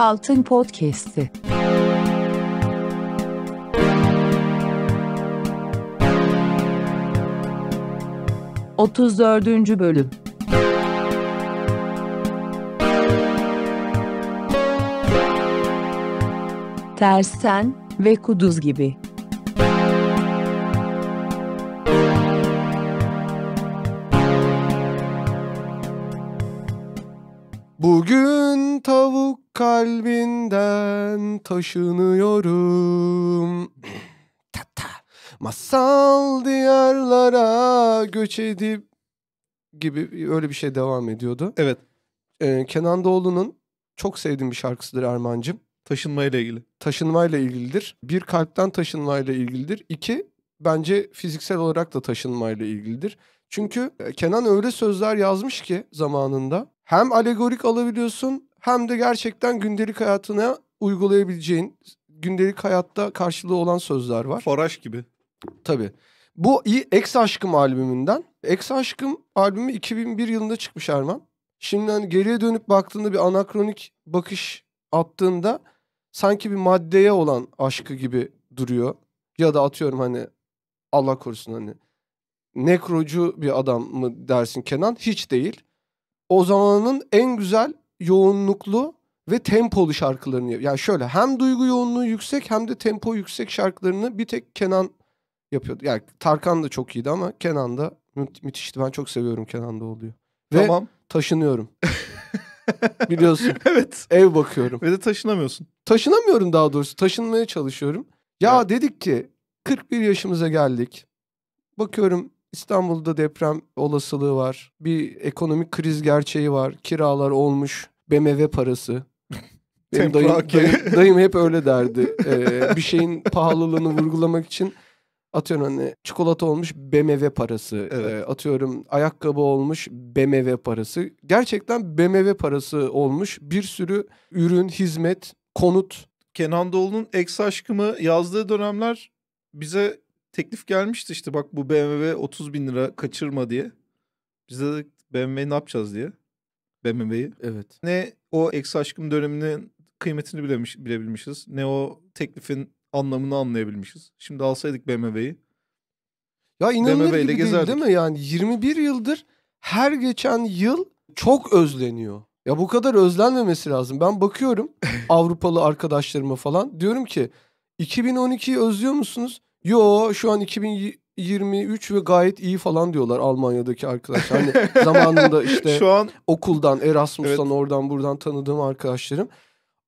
Altın Podcast'i. Otuz dördüncü bölüm. Tersten ve kuduz gibi. Bugün tavuk kalbinden taşınıyorum. ta ta. Masal diyarlara göç edip gibi öyle bir şey devam ediyordu. Evet. Ee, Kenan Doğulu'nun çok sevdiğim bir şarkısıdır Erman'cığım. Taşınmayla ilgili. Taşınmayla ilgilidir. Bir kalpten taşınmayla ilgilidir. İki bence fiziksel olarak da taşınmayla ilgilidir. Çünkü e, Kenan öyle sözler yazmış ki zamanında. Hem alegorik alabiliyorsun hem de gerçekten gündelik hayatına uygulayabileceğin gündelik hayatta karşılığı olan sözler var. Faraj gibi. Tabii. Bu Ex Aşkım albümünden. Ex Aşkım albümü 2001 yılında çıkmış Erman. Şimdi hani geriye dönüp baktığında bir anakronik bakış attığında sanki bir maddeye olan aşkı gibi duruyor. Ya da atıyorum hani Allah korusun hani nekrocu bir adam mı dersin Kenan? Hiç değil. O zamanın en güzel yoğunluklu ve tempolu şarkılarını yani şöyle hem duygu yoğunluğu yüksek hem de tempo yüksek şarkılarını bir tek Kenan yapıyordu. Yani Tarkan da çok iyiydi ama Kenan da mü- müthişti. Ben çok seviyorum Kenan'da oluyor. Ve tamam. taşınıyorum. Biliyorsun. evet. Ev bakıyorum. Ve de taşınamıyorsun. Taşınamıyorum daha doğrusu. Taşınmaya çalışıyorum. Ya evet. dedik ki 41 yaşımıza geldik. Bakıyorum İstanbul'da deprem olasılığı var. Bir ekonomik kriz gerçeği var. Kiralar olmuş. BMW parası. Benim dayım, dayım, dayım hep öyle derdi. Ee, bir şeyin pahalılığını vurgulamak için atıyorum hani çikolata olmuş BMW parası. Ee, evet. Ee, atıyorum ayakkabı olmuş BMW parası. Gerçekten BMW parası olmuş bir sürü ürün, hizmet, konut. Kenan Doğulu'nun ex aşkımı yazdığı dönemler bize teklif gelmişti işte bak bu BMW 30 bin lira kaçırma diye. Biz de dedik BMW'yi ne yapacağız diye. BMW'yi. Evet. Ne o eksi aşkım döneminin kıymetini bilemiş, bilebilmişiz. Ne o teklifin anlamını anlayabilmişiz. Şimdi alsaydık BMW'yi. Ya inanılır BMW gibi gezerdik. değil, değil mi? Yani 21 yıldır her geçen yıl çok özleniyor. Ya bu kadar özlenmemesi lazım. Ben bakıyorum Avrupalı arkadaşlarıma falan. Diyorum ki 2012'yi özlüyor musunuz? Yo şu an 2000 23 ve gayet iyi falan diyorlar Almanya'daki arkadaşlar. Hani zamanında işte Şu an... okuldan, Erasmus'tan, evet. oradan buradan tanıdığım arkadaşlarım.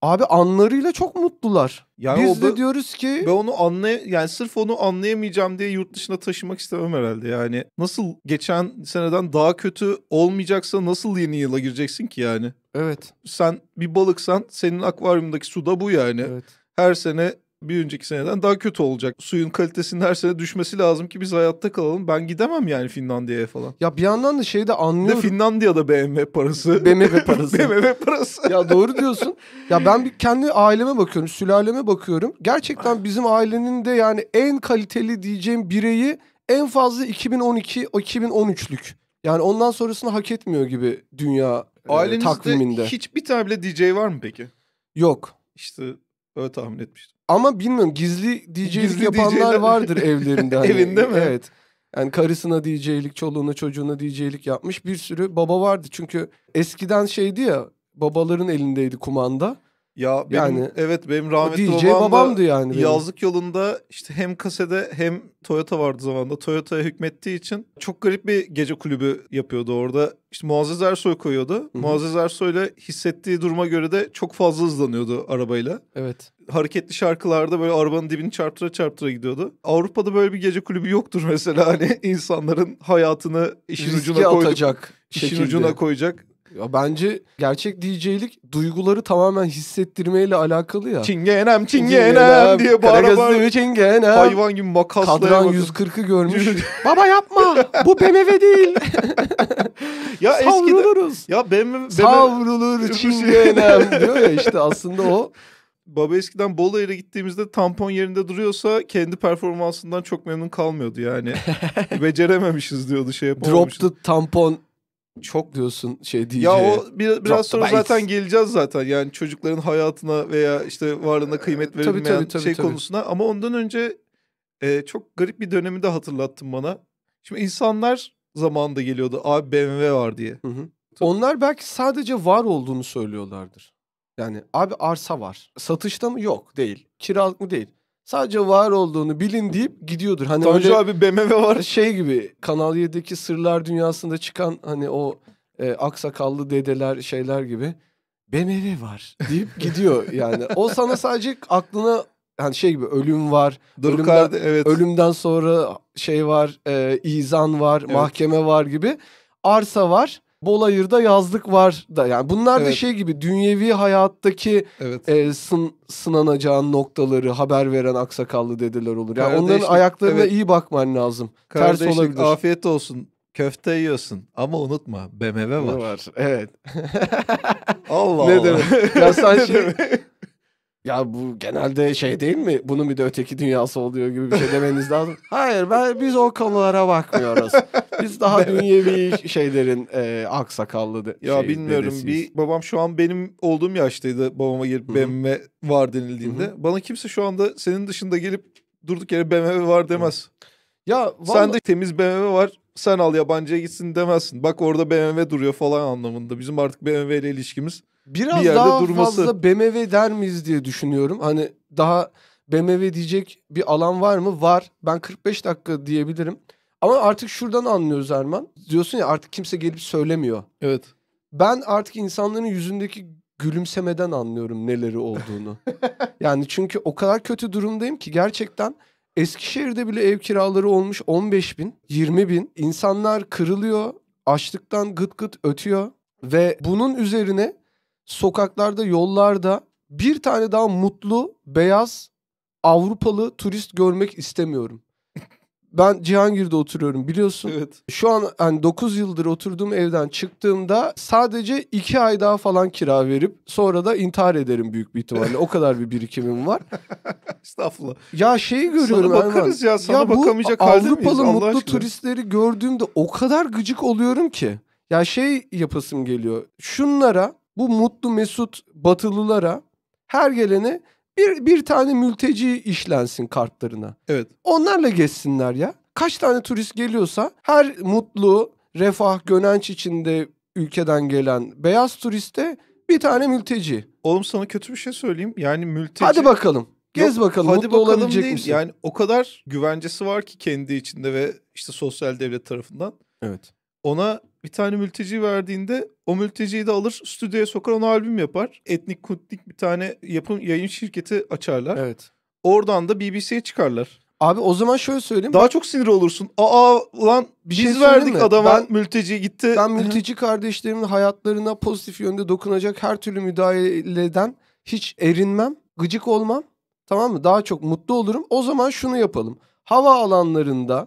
Abi anlarıyla çok mutlular. Yani Biz de da, diyoruz ki ben onu anlay yani sırf onu anlayamayacağım diye yurt dışına taşımak istemem herhalde. Yani nasıl geçen seneden daha kötü olmayacaksa nasıl yeni yıla gireceksin ki yani? Evet. Sen bir balıksan senin akvaryumdaki su da bu yani. Evet. Her sene bir önceki seneden daha kötü olacak. Suyun kalitesinin her sene düşmesi lazım ki biz hayatta kalalım. Ben gidemem yani Finlandiya'ya falan. Ya bir yandan da şeyi de anlıyorum. Bir de Finlandiya'da BMW parası. BMW parası. BMW parası. ya doğru diyorsun. Ya ben bir kendi aileme bakıyorum, sülaleme bakıyorum. Gerçekten bizim ailenin de yani en kaliteli diyeceğim bireyi en fazla 2012 2013'lük. Yani ondan sonrasını hak etmiyor gibi dünya e, Ailenizde e, takviminde. hiçbir tane bile DJ var mı peki? Yok. İşte Öyle tahmin etmiştim. Ama bilmiyorum gizli DJ'lik gizli yapanlar DJ'ler... vardır evlerinde. Hani. Evinde mi? Evet. Yani karısına DJ'lik, çoluğuna çocuğuna DJ'lik yapmış bir sürü baba vardı. Çünkü eskiden şeydi ya babaların elindeydi kumanda. Ya benim, yani evet benim rahmetli DJ babam babamdı yani. Benim. Yazlık yolunda işte hem kasede hem Toyota vardı zamanda. Toyota'ya hükmettiği için çok garip bir gece kulübü yapıyordu orada. İşte Muazzez Ersoy koyuyordu. Hı-hı. Muazzez Ersoy hissettiği duruma göre de çok fazla hızlanıyordu arabayla. Evet hareketli şarkılarda böyle arabanın dibini çarptıra çarptıra gidiyordu. Avrupa'da böyle bir gece kulübü yoktur mesela hani insanların hayatını işin Riske ucuna koyacak. atacak işin şekilde. ucuna koyacak. Ya bence gerçek DJ'lik duyguları tamamen hissettirmeyle alakalı ya. Çingenem çingenem diye bağıra bağıra. çingenem. Hayvan gibi makasla. Kadran 140'ı görmüş. Baba yapma bu BMW değil. ya Savruluruz. ya BMW, BMW. Savrulur çingenem diyor ya işte aslında o Baba eskiden Bolu'ya gittiğimizde tampon yerinde duruyorsa kendi performansından çok memnun kalmıyordu yani. Becerememişiz diyordu şey yapamamışız. Drop the tampon çok diyorsun şey diye. Ya o bir, biraz sonra zaten geleceğiz zaten. Yani çocukların hayatına veya işte varlığına ee, kıymet verilmeyen tabii, tabii, tabii, şey tabii. konusuna. Ama ondan önce e, çok garip bir dönemi de hatırlattın bana. Şimdi insanlar zamanında geliyordu abi BMW var diye. Hı hı. Onlar belki sadece var olduğunu söylüyorlardır. Yani abi arsa var. Satışta mı? Yok değil. Kiralık mı? Değil. Sadece var olduğunu bilin deyip gidiyordur. Hani Tanju öyle abi BMW var. Şey gibi Kanal 7'deki Sırlar Dünyası'nda çıkan hani o e, aksakallı dedeler şeyler gibi. BMW var deyip gidiyor yani. O sana sadece aklına hani şey gibi ölüm var. Durkardı, ölümden, evet. ölümden sonra şey var, e, izan var, evet. mahkeme var gibi. Arsa var. Bol ayırda yazlık var da yani bunlar evet. da şey gibi dünyevi hayattaki evet. e, sın, sınanacağın noktaları haber veren aksakallı dedeler olur. Yani Kardeşlik, onların ayaklarına evet. iyi bakman lazım. Kardeşlik, Ters olabilir. afiyet olsun. Köfte yiyorsun ama unutma BMW var. var. Evet. Allah Allah. Ne demek? Ya sen şey ya bu genelde şey değil mi? Bunun bir de öteki dünyası oluyor gibi bir şey demeniz lazım. Hayır ben biz o konulara bakmıyoruz. Biz daha dünyevi şeylerin e, aksakallı de, Ya şey, bilmiyorum dedesiyiz. bir babam şu an benim olduğum yaştaydı babama gelip hı BMW var denildiğinde. Hı-hı. Bana kimse şu anda senin dışında gelip durduk yere BMW var demez. Hı-hı. Ya vallahi... sen de temiz BMW var sen al yabancıya gitsin demezsin. Bak orada BMW duruyor falan anlamında. Bizim artık BMW ile ilişkimiz Biraz bir yerde daha durması. fazla BMW der miyiz diye düşünüyorum. Hani daha BMW diyecek bir alan var mı? Var. Ben 45 dakika diyebilirim. Ama artık şuradan anlıyoruz Erman. Diyorsun ya artık kimse gelip söylemiyor. Evet. Ben artık insanların yüzündeki gülümsemeden anlıyorum neleri olduğunu. yani çünkü o kadar kötü durumdayım ki gerçekten Eskişehir'de bile ev kiraları olmuş 15 bin, 20 bin. İnsanlar kırılıyor, açlıktan gıt gıt ötüyor ve bunun üzerine sokaklarda, yollarda bir tane daha mutlu, beyaz, Avrupalı turist görmek istemiyorum. Ben Cihangir'de oturuyorum biliyorsun. Evet. Şu an hani 9 yıldır oturduğum evden çıktığımda sadece 2 ay daha falan kira verip sonra da intihar ederim büyük bir ihtimalle. o kadar bir birikimim var. Estağfurullah. Ya şeyi görüyorum Sana bakarız ya sana ya bakamayacak bu Avrupalı miyiz, mutlu aşkına. turistleri gördüğümde o kadar gıcık oluyorum ki. Ya şey yapasım geliyor. Şunlara bu mutlu mesut batılılara her gelene bir, bir tane mülteci işlensin kartlarına. Evet. Onlarla geçsinler ya. Kaç tane turist geliyorsa her mutlu, refah, gönenç içinde ülkeden gelen beyaz turiste bir tane mülteci. Oğlum sana kötü bir şey söyleyeyim. Yani mülteci... Hadi bakalım. Gez Yok, bakalım. Hadi bakalım olabilecek değil. Misin? Yani o kadar güvencesi var ki kendi içinde ve işte sosyal devlet tarafından. Evet. Ona bir tane mülteci verdiğinde o mülteciyi de alır stüdyoya sokar onu albüm yapar. Etnik kutnik bir tane yapım yayın şirketi açarlar. Evet. Oradan da BBC'ye çıkarlar. Abi o zaman şöyle söyleyeyim. Daha çok sinir olursun. Aa lan bir şey biz verdik mi? adama ben, mülteci gitti. Ben mülteci kardeşlerimin hayatlarına pozitif yönde dokunacak her türlü müdahaleden hiç erinmem, gıcık olmam. Tamam mı? Daha çok mutlu olurum. O zaman şunu yapalım. Hava alanlarında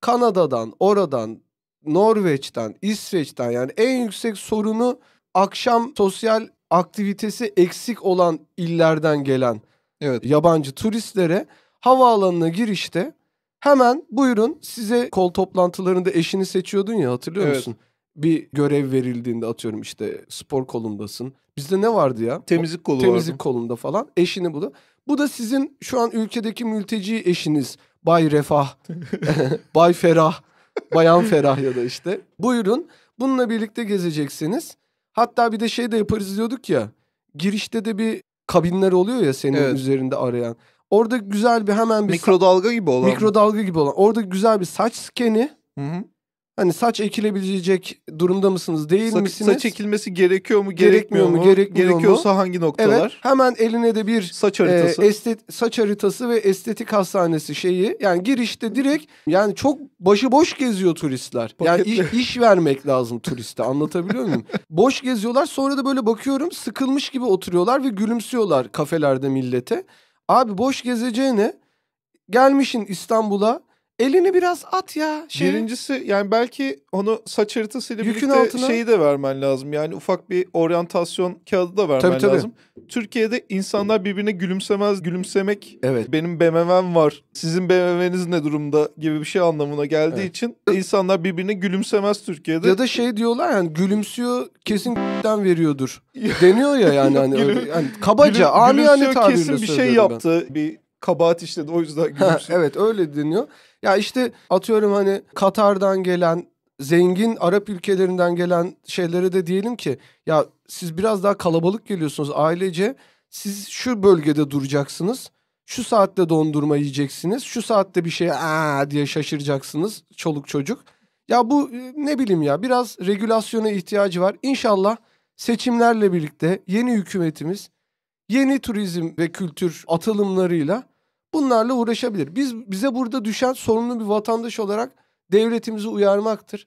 Kanada'dan, oradan, Norveç'ten, İsveç'ten yani en yüksek sorunu akşam sosyal aktivitesi eksik olan illerden gelen evet. yabancı turistlere havaalanına girişte hemen buyurun size kol toplantılarında eşini seçiyordun ya hatırlıyor evet. musun? Bir görev verildiğinde atıyorum işte spor kolundasın. Bizde ne vardı ya? Temizlik kolu Temizlik vardı. kolunda falan eşini bu da. Bu da sizin şu an ülkedeki mülteci eşiniz Bay Refah, Bay Ferah Bayan Ferah ya da işte. Buyurun bununla birlikte gezeceksiniz. Hatta bir de şey de yaparız diyorduk ya. Girişte de bir kabinler oluyor ya senin evet. üzerinde arayan. Orada güzel bir hemen bir... Mikrodalga gibi olan. Mikrodalga gibi olan. Orada güzel bir saç skeni. Hı hı. Hani saç ekilebilecek durumda mısınız değil Sa- misiniz? Saç ekilmesi gerekiyor mu gerekmiyor, gerekmiyor mu? Gerekmiyor Gerekiyorsa mu? hangi noktalar? Evet, hemen eline de bir saç e, haritası. E, estet, saç haritası ve estetik hastanesi şeyi. Yani girişte direkt yani çok başı boş geziyor turistler. Yani iş, iş vermek lazım turiste anlatabiliyor muyum? Boş geziyorlar sonra da böyle bakıyorum sıkılmış gibi oturuyorlar ve gülümsüyorlar kafelerde millete. Abi boş gezeceğine gelmişin İstanbul'a Elini biraz at ya. Şeyi. Birincisi yani belki onu saç haritasıyla Yükün birlikte altına... şeyi de vermen lazım. Yani ufak bir oryantasyon kağıdı da vermen tabii, tabii. lazım. Türkiye'de insanlar birbirine gülümsemez. Gülümsemek evet. benim BMW'm var. Sizin BMW'niz ne durumda gibi bir şey anlamına geldiği evet. için insanlar birbirine gülümsemez Türkiye'de. Ya da şey diyorlar yani gülümsüyor kesin k***den veriyordur. Deniyor ya yani hani, Gülüm, yani kabaca gülüm, amiyane tabirle kesin bir şey yaptı. Ben. Bir kabahat işledi o yüzden gülümsüyor. evet öyle deniyor. Ya işte atıyorum hani Katar'dan gelen zengin Arap ülkelerinden gelen şeylere de diyelim ki ya siz biraz daha kalabalık geliyorsunuz ailece. Siz şu bölgede duracaksınız. Şu saatte dondurma yiyeceksiniz. Şu saatte bir şey aa diye şaşıracaksınız çoluk çocuk. Ya bu e, ne bileyim ya biraz regülasyona ihtiyacı var. İnşallah seçimlerle birlikte yeni hükümetimiz yeni turizm ve kültür atılımlarıyla bunlarla uğraşabilir. Biz bize burada düşen sorumlu bir vatandaş olarak devletimizi uyarmaktır.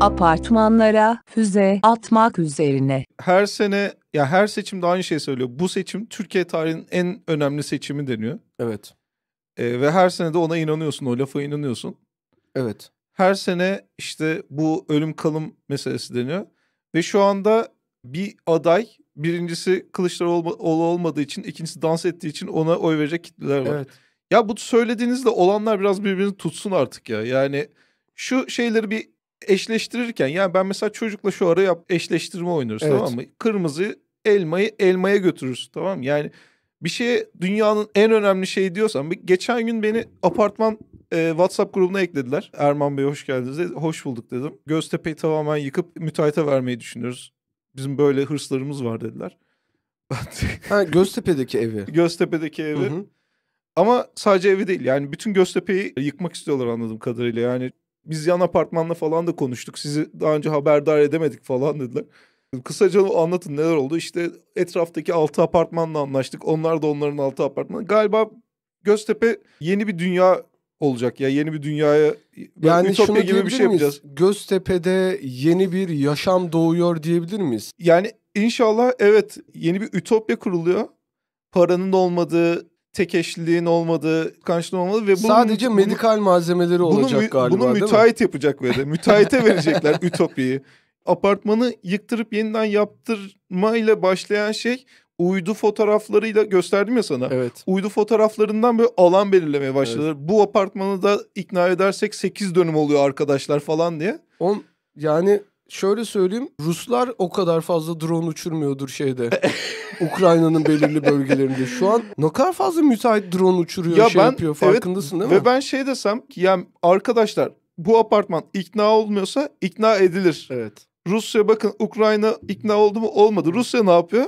apartmanlara füze atmak üzerine. Her sene ya her seçimde aynı şey söylüyor. Bu seçim Türkiye tarihinin en önemli seçimi deniyor. Evet. Ee, ve her sene de ona inanıyorsun, o lafa inanıyorsun. Evet her sene işte bu ölüm kalım meselesi deniyor. Ve şu anda bir aday birincisi Kılıçdaroğlu olmadığı için ikincisi dans ettiği için ona oy verecek kitleler var. Evet. Ya bu söylediğinizle olanlar biraz birbirini tutsun artık ya. Yani şu şeyleri bir eşleştirirken yani ben mesela çocukla şu ara yap eşleştirme oynuyoruz evet. tamam mı? Kırmızı elmayı elmaya götürürüz tamam mı? Yani bir şey dünyanın en önemli şeyi diyorsam geçen gün beni apartman e, WhatsApp grubuna eklediler. Erman Bey hoş geldiniz dedi. Hoş bulduk dedim. Göztepe'yi tamamen yıkıp müteahhite vermeyi düşünüyoruz. Bizim böyle hırslarımız var dediler. ha, Göztepe'deki evi. Göztepe'deki evi. Hı hı. Ama sadece evi değil yani bütün Göztepe'yi yıkmak istiyorlar anladığım kadarıyla. Yani biz yan apartmanla falan da konuştuk. Sizi daha önce haberdar edemedik falan dediler. Kısaca anlatın neler oldu. İşte etraftaki altı apartmanla anlaştık. Onlar da onların altı apartmanı. Galiba Göztepe yeni bir dünya olacak ya yeni bir dünyaya yani ütopya gibi bir şey miyiz? yapacağız. Göztepe'de yeni bir yaşam doğuyor diyebilir miyiz? Yani inşallah evet yeni bir ütopya kuruluyor. Paranın olmadığı, tek eşliliğin olmadığı, kançlığın olmadığı ve bunun, sadece medikal malzemeleri olacak bunu, galiba. Bunu müteahhit yapacak ve de müteahhite verecekler ütopyayı apartmanı yıktırıp yeniden yaptırma ile başlayan şey uydu fotoğraflarıyla gösterdim ya sana. Evet. Uydu fotoğraflarından böyle alan belirlemeye başladılar. Evet. Bu apartmanı da ikna edersek 8 dönüm oluyor arkadaşlar falan diye. On yani şöyle söyleyeyim Ruslar o kadar fazla drone uçurmuyordur şeyde. Ukrayna'nın belirli bölgelerinde. Şu an ne kadar fazla müsait drone uçuruyor ya şey ben, yapıyor farkındasın evet, değil mi? Ve ben şey desem ki yani arkadaşlar bu apartman ikna olmuyorsa ikna edilir. Evet. Rusya bakın Ukrayna ikna oldu mu olmadı. Rusya ne yapıyor?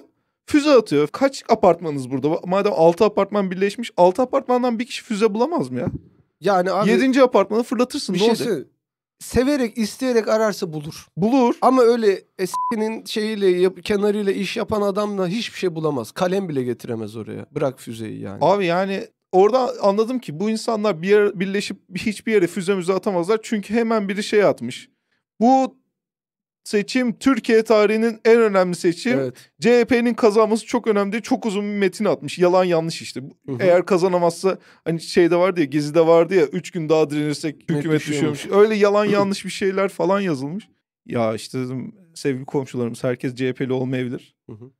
Füze atıyor. Kaç apartmanınız burada? Madem 6 apartman birleşmiş 6 apartmandan bir kişi füze bulamaz mı ya? Yani abi 7. apartmanı fırlatırsın bir ne şey Severek isteyerek ararsa bulur. Bulur. Ama öyle eskinin şeyiyle yap, kenarıyla iş yapan adamla hiçbir şey bulamaz. Kalem bile getiremez oraya. Bırak füzeyi yani. Abi yani orada anladım ki bu insanlar bir yer birleşip hiçbir yere füze müze atamazlar. Çünkü hemen biri şey atmış. Bu seçim Türkiye tarihinin en önemli seçim. Evet. CHP'nin kazanması çok önemli. Çok uzun bir metin atmış. Yalan yanlış işte. Hı hı. Eğer kazanamazsa hani şeyde vardı ya Gezi'de vardı ya 3 gün daha direnirsek hükümet Net düşüyormuş. düşüyormuş. Öyle yalan yanlış bir şeyler falan yazılmış. Ya işte dedim sevgili komşularımız herkes CHP'li olmayabilir. Hı hı.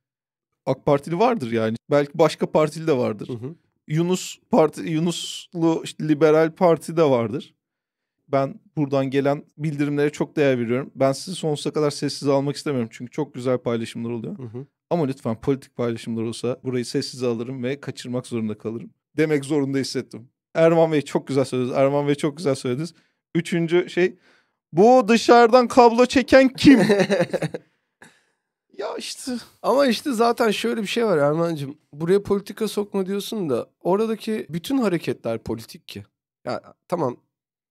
AK Partili vardır yani. Belki başka partili de vardır. Hı hı. Yunus parti Yunuslu işte liberal parti de vardır ben buradan gelen bildirimlere çok değer veriyorum. Ben sizi sonsuza kadar sessiz almak istemiyorum. Çünkü çok güzel paylaşımlar oluyor. Hı hı. Ama lütfen politik paylaşımlar olsa burayı sessiz alırım ve kaçırmak zorunda kalırım. Demek zorunda hissettim. Erman Bey çok güzel söylediniz. Erman Bey çok güzel söylediniz. Üçüncü şey bu dışarıdan kablo çeken kim? ya işte. Ama işte zaten şöyle bir şey var Erman'cığım. Buraya politika sokma diyorsun da oradaki bütün hareketler politik ki. Ya yani, tamam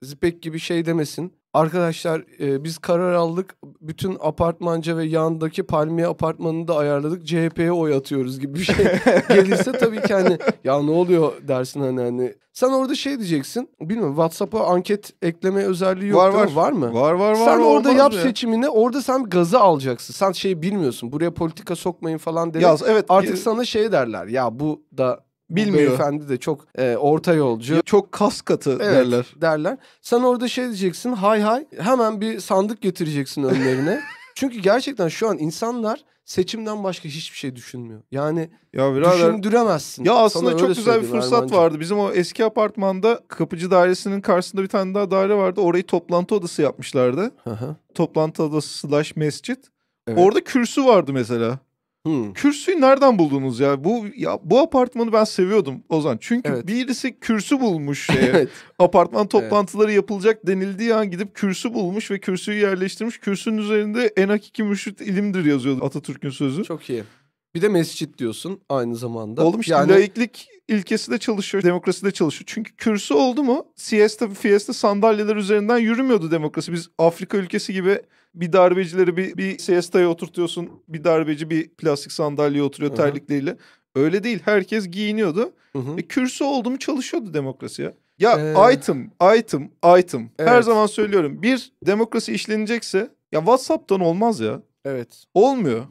zipek gibi şey demesin. Arkadaşlar e, biz karar aldık. Bütün apartmanca ve yandaki palmiye apartmanını da ayarladık. CHP'ye oy atıyoruz gibi bir şey gelirse tabii ki hani ya ne oluyor dersin hani hani. Sen orada şey diyeceksin. Bilmiyorum WhatsApp'a anket ekleme özelliği yok var, var. var mı? Var var var. Sen var, orada yap ya. seçimini. Orada sen gazı alacaksın. Sen şey bilmiyorsun. Buraya politika sokmayın falan derler Ya, evet. Artık e... sana şey derler. Ya bu da Bilmiyor. Bu beyefendi de çok e, orta yolcu. Çok kas katı evet, derler. derler. Sen orada şey diyeceksin hay hay hemen bir sandık getireceksin önlerine. Çünkü gerçekten şu an insanlar seçimden başka hiçbir şey düşünmüyor. Yani ya birader, düşündüremezsin. Ya aslında Sana çok güzel bir fırsat Ermancığım. vardı. Bizim o eski apartmanda kapıcı dairesinin karşısında bir tane daha daire vardı. Orayı toplantı odası yapmışlardı. Toplantı odası slash mescit. Evet. Orada kürsü vardı mesela. Hmm. Kürsüyü nereden buldunuz ya? Bu ya bu apartmanı ben seviyordum Ozan. Çünkü evet. birisi kürsü bulmuş. Şeye. evet. Apartman toplantıları evet. yapılacak denildiği an gidip kürsü bulmuş ve kürsüyü yerleştirmiş. Kürsünün üzerinde en hakiki müşrit ilimdir yazıyordu Atatürk'ün sözü. Çok iyi. Bir de mescit diyorsun aynı zamanda. Oğlum işte yani... laiklik ilkesi de çalışıyor, demokrasi de çalışıyor. Çünkü kürsü oldu mu siesta fiesta sandalyeler üzerinden yürümüyordu demokrasi. Biz Afrika ülkesi gibi bir darbecileri bir, bir siestaya oturtuyorsun. Bir darbeci bir plastik sandalyeye oturuyor Hı-hı. terlikleriyle. Öyle değil. Herkes giyiniyordu. E, kürsü oldu mu çalışıyordu demokrasi ya. Ya ee... item, item, item. Evet. Her zaman söylüyorum. Bir demokrasi işlenecekse ya WhatsApp'tan olmaz ya. Evet. Olmuyor.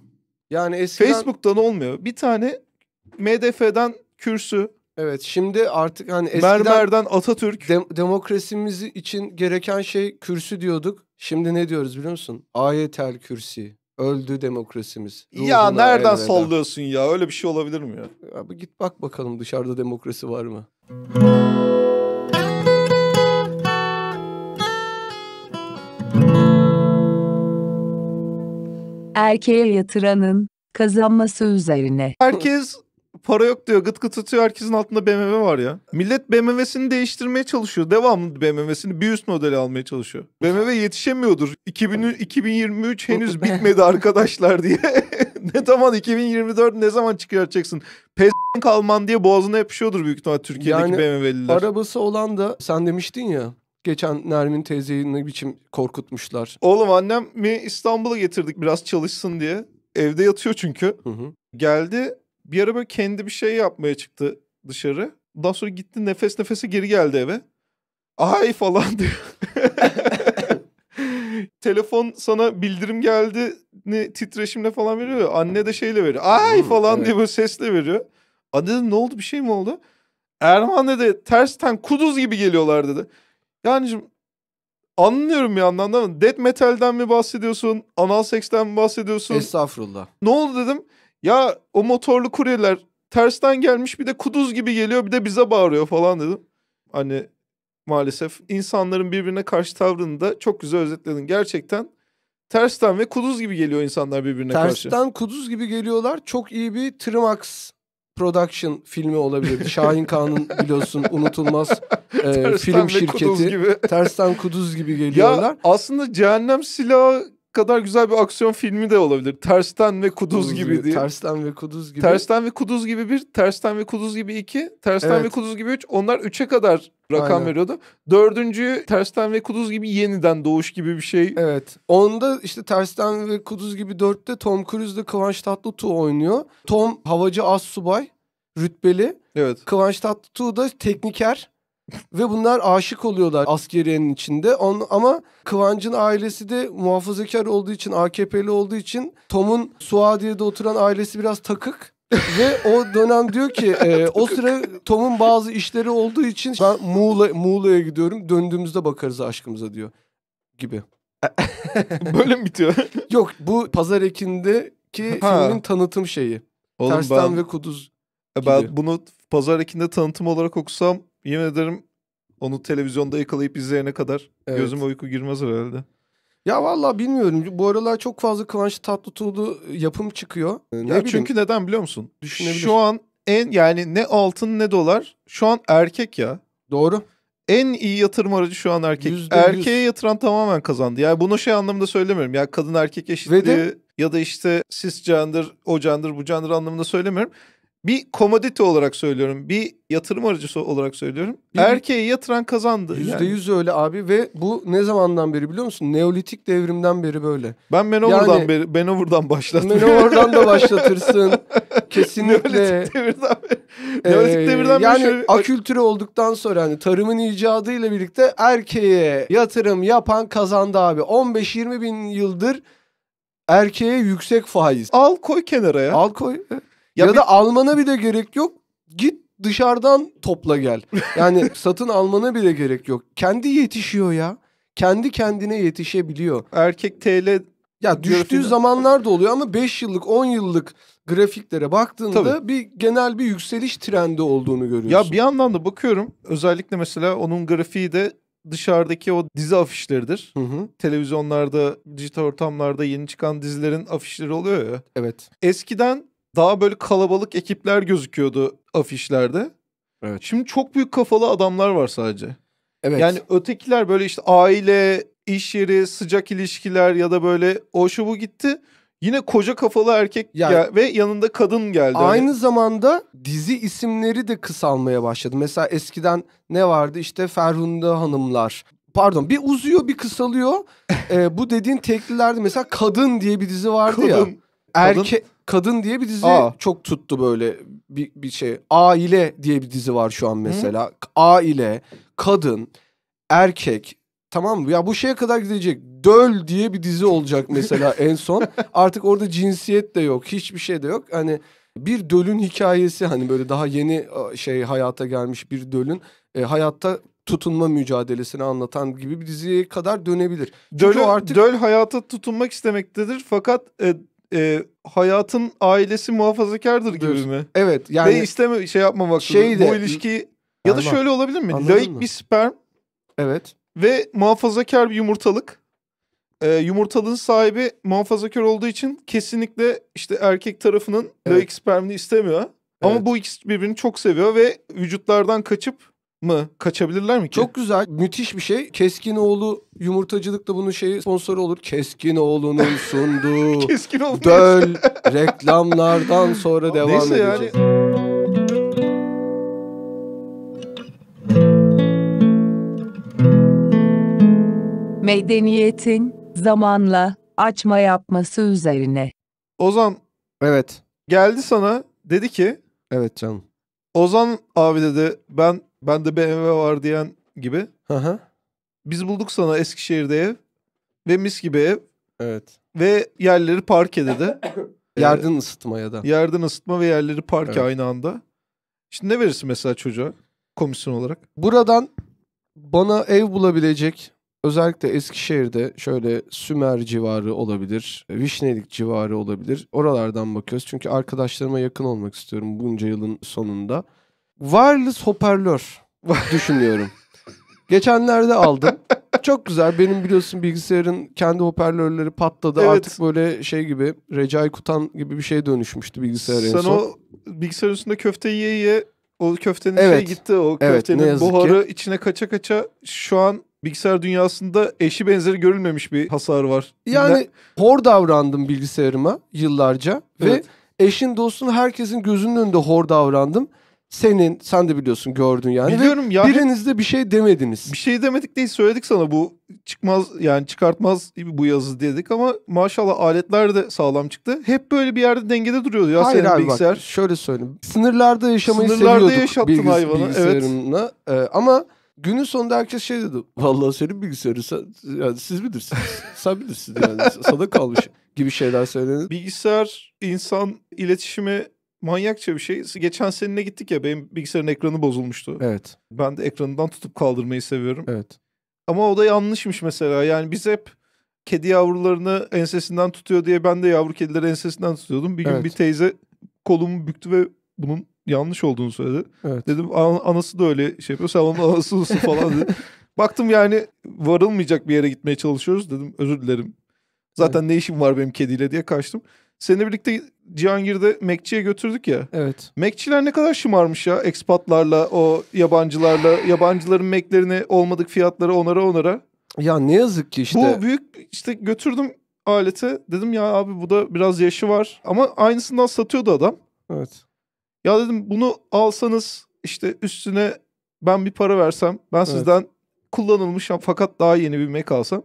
Yani eskiden... Facebook'tan olmuyor. Bir tane MDF'den kürsü. Evet şimdi artık hani eskiden... Mermerden Atatürk. De- demokrasimiz için gereken şey kürsü diyorduk. Şimdi ne diyoruz biliyor musun? Ayetel kürsi. Öldü demokrasimiz. Ya nereden elveda. sallıyorsun ya? Öyle bir şey olabilir mi ya? Abi git bak bakalım dışarıda demokrasi var mı? erkeğe yatıranın kazanması üzerine. Herkes para yok diyor. Gıt gıt tutuyor. Herkesin altında BMW var ya. Millet BMW'sini değiştirmeye çalışıyor. Devamlı BMW'sini bir üst modeli almaya çalışıyor. BMW yetişemiyordur. 2000, 2023 henüz bitmedi arkadaşlar diye. ne zaman 2024 ne zaman çıkaracaksın? Pes kalman diye boğazına yapışıyordur büyük ihtimal Türkiye'deki yani, BMW'liler. Arabası olan da sen demiştin ya Geçen Nermin teyzeyi ne biçim korkutmuşlar. Oğlum annem mi İstanbul'a getirdik biraz çalışsın diye. Evde yatıyor çünkü. Hı hı. Geldi bir ara böyle kendi bir şey yapmaya çıktı dışarı. Daha sonra gitti nefes nefese geri geldi eve. Ay falan diyor. Telefon sana bildirim geldi ne titreşimle falan veriyor. Anne de şeyle veriyor. Ay hmm, falan evet. diye böyle sesle veriyor. Anne dedi ne oldu bir şey mi oldu? Erman dedi tersten kuduz gibi geliyorlar dedi. Yani anlıyorum ya yandan da death metal'den mi bahsediyorsun? Anal seksten mi bahsediyorsun? Estağfurullah. Ne oldu dedim. Ya o motorlu kuryeler tersten gelmiş bir de kuduz gibi geliyor bir de bize bağırıyor falan dedim. Hani maalesef insanların birbirine karşı tavrını da çok güzel özetledin. Gerçekten tersten ve kuduz gibi geliyor insanlar birbirine tersten, karşı. Tersten kuduz gibi geliyorlar. Çok iyi bir Trimax production filmi olabilir. Şahin Kaan'ın biliyorsun unutulmaz e, film şirketi. Gibi. Tersten kuduz gibi geliyorlar. Ya aslında Cehennem Silahı kadar güzel bir aksiyon filmi de olabilir. Tersten ve Kuduz, Kuduz gibi, gibi diye. Tersten ve Kuduz gibi. Tersten ve Kuduz gibi bir, Tersten ve Kuduz gibi iki, Tersten evet. ve Kuduz gibi üç. Onlar üçe kadar rakam Aynen. veriyordu. Dördüncüyü Tersten ve Kuduz gibi yeniden doğuş gibi bir şey. Evet. Onda işte Tersten ve Kuduz gibi dörtte Tom Cruise ile Kıvanç Tatlıtuğ oynuyor. Tom havacı as subay, rütbeli. Evet. Kıvanç Tatlıtuğ da tekniker. Ve bunlar aşık oluyorlar askeriyenin içinde. On, ama Kıvancın ailesi de muhafazakar olduğu için, AKP'li olduğu için Tom'un Suadiye'de oturan ailesi biraz takık. Ve o dönem diyor ki e, o sıra Tom'un bazı işleri olduğu için ben Muğla, Muğla'ya gidiyorum döndüğümüzde bakarız aşkımıza diyor gibi. Böyle mi bitiyor? Yok bu Pazar Ekin'deki ha. filmin tanıtım şeyi. Oğlum Tersten ben, ve Kuduz gibi. Ben bunu Pazar Ekin'de tanıtım olarak okusam yemin ederim onu televizyonda yakalayıp izleyene kadar evet. gözüme uyku girmez herhalde. Ya vallahi bilmiyorum. Bu aralar çok fazla Kıvanç Tatlıtuğ'lu yapım çıkıyor. Ee, ne ya çünkü neden biliyor musun? Şu an en yani ne altın ne dolar şu an erkek ya. Doğru. En iyi yatırım aracı şu an erkek. %100. Erkeğe yatıran tamamen kazandı. Yani bunu şey anlamında söylemiyorum. Ya yani kadın erkek eşitliği ya da işte cis gender, o gender, bu gender anlamında söylemiyorum bir komodite olarak söylüyorum. Bir yatırım aracısı olarak söylüyorum. Bir, Erkeğe yatıran kazandı. Yüzde yani. yüz öyle abi ve bu ne zamandan beri biliyor musun? Neolitik devrimden beri böyle. Ben Manover'dan yani, beri, Manover'dan başlattım. Manover'dan da başlatırsın. Kesinlikle. Neolitik devirden beri. Ee, Neolitik devirden beri. Yani akültüre olduktan sonra hani tarımın icadıyla birlikte erkeğe yatırım yapan kazandı abi. 15-20 bin yıldır erkeğe yüksek faiz. Al koy kenara ya. Al koy. Evet. Ya, ya bir... da almana bile gerek yok. Git dışarıdan topla gel. Yani satın almana bile gerek yok. Kendi yetişiyor ya. Kendi kendine yetişebiliyor. Erkek TL ya düştüğü zamanlar da oluyor ama 5 yıllık 10 yıllık grafiklere baktığında Tabii. bir genel bir yükseliş trendi olduğunu görüyorsun. Ya bir yandan da bakıyorum özellikle mesela onun grafiği de dışarıdaki o dizi afişleridir. Hı hı. Televizyonlarda, dijital ortamlarda yeni çıkan dizilerin afişleri oluyor ya. Evet. Eskiden daha böyle kalabalık ekipler gözüküyordu afişlerde. Evet. Şimdi çok büyük kafalı adamlar var sadece. Evet. Yani ötekiler böyle işte aile, iş yeri, sıcak ilişkiler ya da böyle o şu bu gitti. Yine koca kafalı erkek yani, gel- ve yanında kadın geldi. Hani. Aynı hani. zamanda dizi isimleri de kısalmaya başladı. Mesela eskiden ne vardı işte Ferhunda Hanımlar. Pardon bir uzuyor bir kısalıyor. ee, bu dediğin teklilerde mesela Kadın diye bir dizi vardı kadın. ya. Erke, kadın Kadın diye bir dizi Aa. çok tuttu böyle bir, bir şey. Aile diye bir dizi var şu an mesela. Hı? Aile, kadın, erkek tamam mı? Ya bu şeye kadar gidecek. Döl diye bir dizi olacak mesela en son. Artık orada cinsiyet de yok, hiçbir şey de yok. Hani bir dölün hikayesi hani böyle daha yeni şey hayata gelmiş bir dölün e, hayatta tutunma mücadelesini anlatan gibi bir diziye kadar dönebilir. Döl, artık... döl hayata tutunmak istemektedir fakat e, e, hayatın ailesi muhafazakardır gibi mi? Evet yani. Ve isteme şey yapmamak şey de, bu ilişki ya da şöyle olabilir mi? Anladın Laik bir sperm. Evet. Ve muhafazakar bir yumurtalık. E, yumurtalığın sahibi muhafazakar olduğu için kesinlikle işte erkek tarafının evet. laik spermini istemiyor. Evet. Ama bu ikisi birbirini çok seviyor ve vücutlardan kaçıp mı? Kaçabilirler mi ki? Çok güzel. Müthiş bir şey. Keskinoğlu yumurtacılık da bunun şeyi sponsoru olur. Keskinoğlu'nun sunduğu Keskinoğlu döl reklamlardan sonra devam Neyse edeceğiz. Yani... Medeniyetin zamanla açma yapması üzerine. Ozan evet geldi sana dedi ki evet canım. Ozan abi dedi ben ben de BMW var diyen gibi. Hı hı. Biz bulduk sana Eskişehir'de ev ve mis gibi ev Evet. ve yerleri parke dedi. Ee, yerden ya da. Yerden ısıtma ve yerleri parke Evet. aynı anda. Şimdi ne verirsin mesela çocuğa komisyon olarak? Buradan bana ev bulabilecek özellikle Eskişehir'de şöyle Sümer civarı olabilir, Vişnelik civarı olabilir. Oralardan bakıyoruz. Çünkü arkadaşlarıma yakın olmak istiyorum bunca yılın sonunda wireless hoparlör düşünüyorum. Geçenlerde aldım. Çok güzel. Benim biliyorsun bilgisayarın kendi hoparlörleri patladı. Evet. Artık böyle şey gibi Recai Kutan gibi bir şey dönüşmüştü bilgisayar Sen en son. o bilgisayar üstünde köfte yiye yiye o köftenin şey evet. şey gitti. O evet, köftenin evet, buharı ki. içine kaça kaça şu an bilgisayar dünyasında eşi benzeri görülmemiş bir hasarı var. Yani ne? hor davrandım bilgisayarıma yıllarca evet. ve eşin dostun herkesin gözünün önünde hor davrandım senin sen de biliyorsun gördün yani. Biliyorum ya. Biriniz de bir şey demediniz. Bir şey demedik değil söyledik sana bu çıkmaz yani çıkartmaz bu yazı dedik ama maşallah aletler de sağlam çıktı. Hep böyle bir yerde dengede duruyordu ya Hayır senin abi bilgisayar. Bak, şöyle söyleyeyim. Sınırlarda yaşamayı Sınırlarda seviyorduk bilgis hayvanı, bilgisayarımla. Evet. Ee, ama günün sonunda herkes şey dedi. Vallahi senin bilgisayarın sen, yani siz bilirsiniz. sen bilirsin yani sana kalmış gibi şeyler söylenir. Bilgisayar insan iletişimi manyakça bir şey. Geçen seninle gittik ya benim bilgisayarın ekranı bozulmuştu. Evet. Ben de ekranından tutup kaldırmayı seviyorum. Evet. Ama o da yanlışmış mesela. Yani biz hep kedi yavrularını ensesinden tutuyor diye ben de yavru kedileri ensesinden tutuyordum. Bir gün bir teyze kolumu büktü ve bunun yanlış olduğunu söyledi. Evet. Dedim anası da öyle şey yapıyor. Sen onun anası mısın falan dedi. Baktım yani varılmayacak bir yere gitmeye çalışıyoruz. Dedim özür dilerim. Zaten evet. ne işim var benim kediyle diye kaçtım. Seninle birlikte Cihangir'de Mekçi'ye götürdük ya. Evet. Mekçiler ne kadar şımarmış ya ekspatlarla, o yabancılarla, yabancıların meklerini olmadık fiyatları onara onara. Ya ne yazık ki işte. Bu büyük işte götürdüm aleti, dedim ya abi bu da biraz yaşı var ama aynısından satıyordu adam. Evet. Ya dedim bunu alsanız işte üstüne ben bir para versem ben evet. sizden kullanılmış fakat daha yeni bir mek alsam.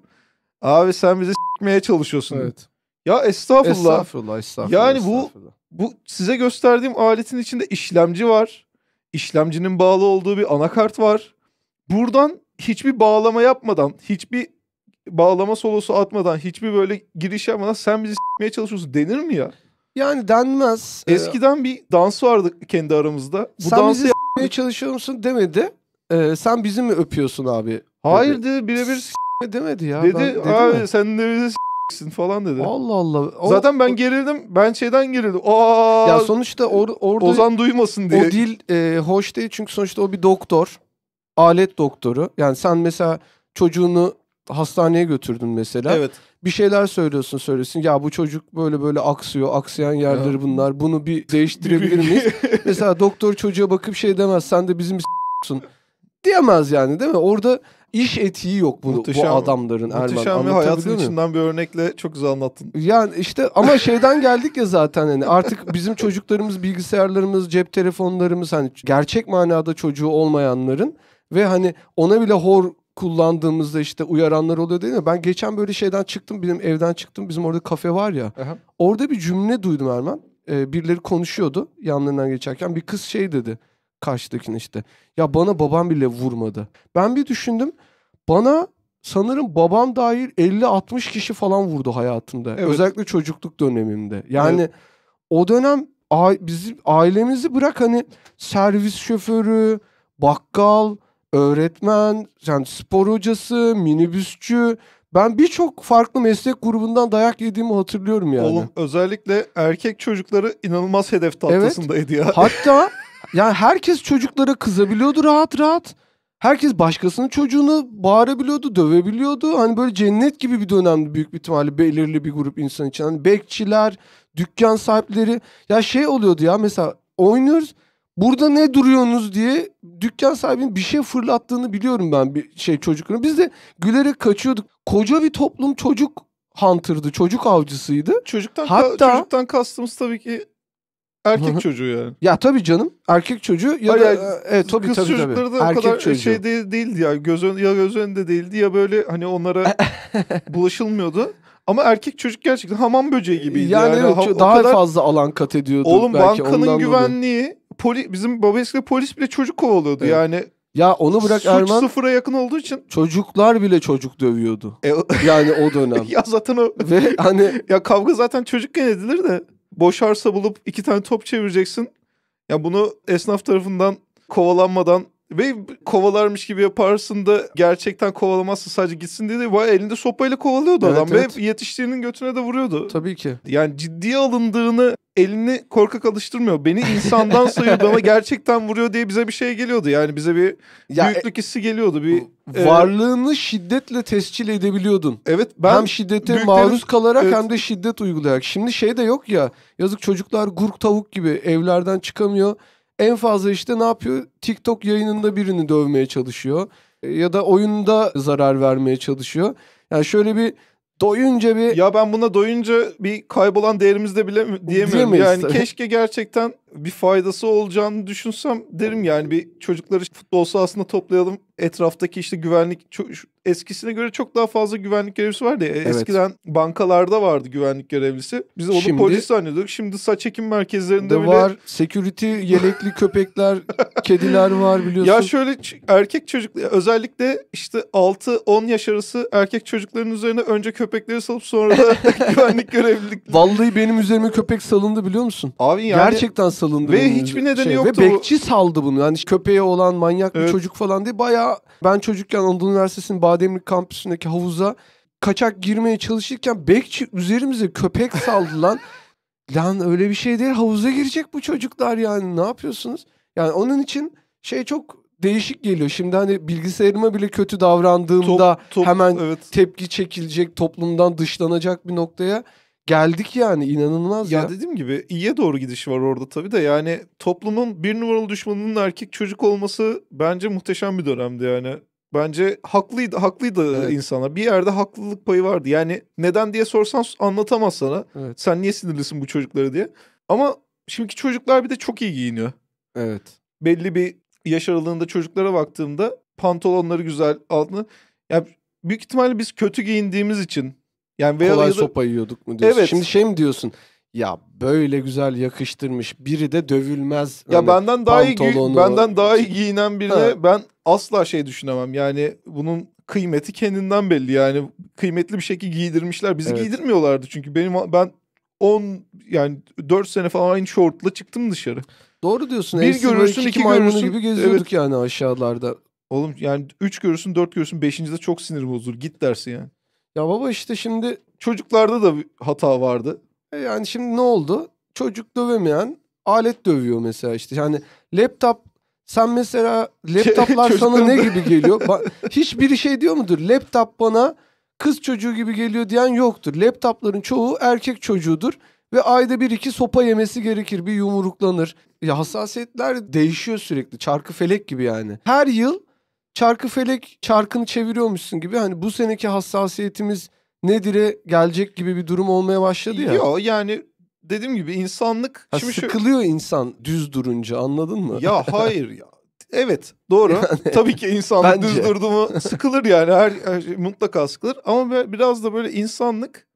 Abi sen bize s**meye çalışıyorsun. Evet. Dedi. Ya estağfurullah. Estağfurullah, estağfurullah. Yani bu bu size gösterdiğim aletin içinde işlemci var. İşlemcinin bağlı olduğu bir anakart var. Buradan hiçbir bağlama yapmadan, hiçbir bağlama solosu atmadan, hiçbir böyle giriş yapmadan sen bizi s**meye çalışıyorsun denir mi ya? Yani denmez. Ee, Eskiden bir dans vardı kendi aramızda. Bu sen dansı bizi s**meye çalışıyor musun demedi. Ee, sen bizi mi öpüyorsun abi? Hayır dedi, birebir s**me demedi ya. Dedi, ben, dedi abi mi? sen de bizi falan dedi. Allah Allah. O, Zaten ben gerildim. Ben şeyden gerildim. Aa, ya sonuçta or, orada Ozan duymasın diye. O dil e, hoş değil çünkü sonuçta o bir doktor. Alet doktoru. Yani sen mesela çocuğunu hastaneye götürdün mesela. Evet. Bir şeyler söylüyorsun söylesin. Ya bu çocuk böyle böyle aksıyor. Aksayan yerleri ya. bunlar. Bunu bir değiştirebilir miyiz? mesela doktor çocuğa bakıp şey demez. Sen de bizim bir s**sun diyemez yani değil mi? Orada iş etiği yok bu, muhteşem, bu adamların Erman. Muhteşem ve hayatın içinden bir örnekle çok güzel anlattın. Yani işte ama şeyden geldik ya zaten hani artık bizim çocuklarımız bilgisayarlarımız, cep telefonlarımız hani gerçek manada çocuğu olmayanların ve hani ona bile hor kullandığımızda işte uyaranlar oluyor değil mi? Ben geçen böyle şeyden çıktım benim evden çıktım bizim orada kafe var ya. Aha. Orada bir cümle duydum Erman. Ee, birileri konuşuyordu yanlarından geçerken bir kız şey dedi karşıdakine işte. Ya bana babam bile vurmadı. Ben bir düşündüm. Bana sanırım babam dahil 50-60 kişi falan vurdu hayatımda. Evet. Özellikle çocukluk dönemimde. Yani evet. o dönem bizim ailemizi bırak hani servis şoförü, bakkal, öğretmen, yani spor hocası, minibüsçü. Ben birçok farklı meslek grubundan dayak yediğimi hatırlıyorum yani. Oğlum özellikle erkek çocukları inanılmaz hedef tahtasındaydı evet. ya. Hatta yani herkes çocuklara kızabiliyordu rahat rahat. Herkes başkasının çocuğunu bağırabiliyordu, dövebiliyordu. Hani böyle cennet gibi bir dönemdi büyük bir ihtimalle belirli bir grup insan için. Hani bekçiler, dükkan sahipleri. Ya şey oluyordu ya mesela oynuyoruz. Burada ne duruyorsunuz diye dükkan sahibinin bir şey fırlattığını biliyorum ben bir şey çocukların. Biz de gülerek kaçıyorduk. Koca bir toplum çocuk hunter'dı, çocuk avcısıydı. Çocuktan Hatta, ka- çocuktan kastımız tabii ki Erkek çocuğu yani. Ya tabii canım. Erkek çocuğu ya Hayır, da yani, e, tabii kız tabii çocukları tabii. da o kadar şey çocuğu. şey değil, değildi ya. Göz ön, ya göz önünde değildi ya böyle hani onlara bulaşılmıyordu. Ama erkek çocuk gerçekten hamam böceği gibiydi. Yani, yani. ha, daha kadar... fazla alan kat ediyordu. Oğlum belki bankanın güvenliği, poli, bizim babeskide polis bile çocuk kovalıyordu evet. yani. Ya onu bırak Suç Erman. sıfıra yakın olduğu için. Çocuklar bile çocuk dövüyordu. E, yani o dönem. ya zaten o. Ve hani. ya kavga zaten çocukken edilir de boş arsa bulup iki tane top çevireceksin. Ya yani bunu esnaf tarafından kovalanmadan ve kovalarmış gibi yaparsın da gerçekten kovalamazsın sadece gitsin diye de vay elinde sopayla kovalıyordu evet, adam evet. ve yetiştiğinin götüne de vuruyordu. Tabii ki. Yani ciddiye alındığını elini korkak alıştırmıyor. Beni insandan sayıyordu ama gerçekten vuruyor diye bize bir şey geliyordu. Yani bize bir ya, büyüklük hissi geliyordu. Bir e, varlığını e, şiddetle tescil edebiliyordun. Evet ben hem şiddete maruz kalarak evet. hem de şiddet uygulayarak. Şimdi şey de yok ya. Yazık çocuklar gurk tavuk gibi evlerden çıkamıyor. En fazla işte ne yapıyor? TikTok yayınında birini dövmeye çalışıyor e, ya da oyunda zarar vermeye çalışıyor. Yani şöyle bir Doyunca bir... Ya ben buna doyunca bir kaybolan değerimizde bile diyemiyorum. yani keşke gerçekten bir faydası olacağını düşünsem derim yani bir çocukları futbol sahasında toplayalım. Etraftaki işte güvenlik çok, eskisine göre çok daha fazla güvenlik görevlisi vardı ya. Evet. Eskiden bankalarda vardı güvenlik görevlisi. Biz onu Şimdi, polis zannediyorduk. Şimdi saç ekim merkezlerinde de bile... var. Security yelekli köpekler, kediler var biliyorsun. Ya şöyle erkek çocuk özellikle işte 6-10 yaş arası erkek çocukların üzerine önce köpekleri salıp sonra da güvenlik görevlilik. Vallahi benim üzerime köpek salındı biliyor musun? Abi yani... Gerçekten salındı. Ve hiçbir nedeni şey. yoktu. Ve bekçi bu. saldı bunu. Yani köpeğe olan manyak evet. bir çocuk falan diye bayağı ben çocukken Anadolu Üniversitesi'nin Bademli kampüsündeki havuza kaçak girmeye çalışırken bekçi üzerimize köpek saldı lan. lan öyle bir şey değil havuza girecek bu çocuklar yani ne yapıyorsunuz? Yani onun için şey çok değişik geliyor. Şimdi hani bilgisayarıma bile kötü davrandığımda top, top, hemen evet. tepki çekilecek, toplumdan dışlanacak bir noktaya geldik yani inanılmaz ya. Ya dediğim gibi iyiye doğru gidiş var orada tabii de yani toplumun bir numaralı düşmanının erkek çocuk olması bence muhteşem bir dönemdi yani. Bence haklıydı haklıydı evet. insanlar. Bir yerde haklılık payı vardı. Yani neden diye sorsan anlatamaz sana. Evet. Sen niye sinirlisin bu çocukları diye. Ama şimdiki çocuklar bir de çok iyi giyiniyor. Evet. Belli bir yaş aralığında çocuklara baktığımda pantolonları güzel altını. Yani büyük ihtimalle biz kötü giyindiğimiz için yani veya kolay ya da... sopa yiyorduk mu diyorsun. Evet. Şimdi şey mi diyorsun? Ya böyle güzel yakıştırmış biri de dövülmez. Ya hani benden daha iyi benden daha iyi giyinen birine ha. ben asla şey düşünemem. Yani bunun kıymeti kendinden belli. Yani kıymetli bir şekilde giydirmişler. Bizi evet. giydirmiyorlardı çünkü benim ben 10 yani 4 sene falan aynı şortla çıktım dışarı. Doğru diyorsun. Bir görürsün, iki, iki görürsün gibi geziyorduk evet. yani aşağılarda. Oğlum yani 3 görürsün, 4 görürsün, 5. çok sinir bozulur. Git dersin yani. Ya baba işte şimdi çocuklarda da bir hata vardı. E yani şimdi ne oldu? Çocuk dövemeyen alet dövüyor mesela işte. Yani laptop sen mesela laptoplar sana ne gibi geliyor? Ba- Hiçbiri şey diyor mudur? Laptop bana kız çocuğu gibi geliyor diyen yoktur. Laptopların çoğu erkek çocuğudur ve ayda bir iki sopa yemesi gerekir. Bir yumruklanır. Ya hassasiyetler değişiyor sürekli. Çarkı felek gibi yani. Her yıl çarkı felek çarkını çeviriyormuşsun gibi hani bu seneki hassasiyetimiz nedir'e gelecek gibi bir durum olmaya başladı ya. Yok yani dediğim gibi insanlık ha, şimdi sıkılıyor şu... insan düz durunca anladın mı? Ya hayır ya. Evet doğru. Yani, Tabii ki insanlık bence. düz durdu mu sıkılır yani her, her şey mutlaka sıkılır ama biraz da böyle insanlık